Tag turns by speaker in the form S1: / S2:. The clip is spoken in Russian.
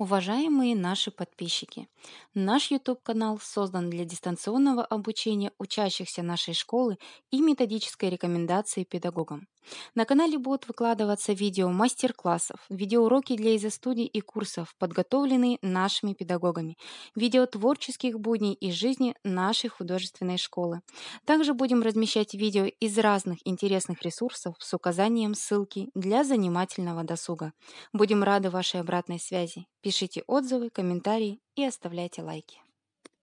S1: Уважаемые наши подписчики, наш YouTube-канал создан для дистанционного обучения учащихся нашей школы и методической рекомендации педагогам. На канале будут выкладываться видео мастер-классов, видеоуроки для изо-студий и курсов, подготовленные нашими педагогами, видео творческих будней и жизни нашей художественной школы. Также будем размещать видео из разных интересных ресурсов с указанием ссылки для занимательного досуга. Будем рады вашей обратной связи Пишите отзывы, комментарии и оставляйте лайки.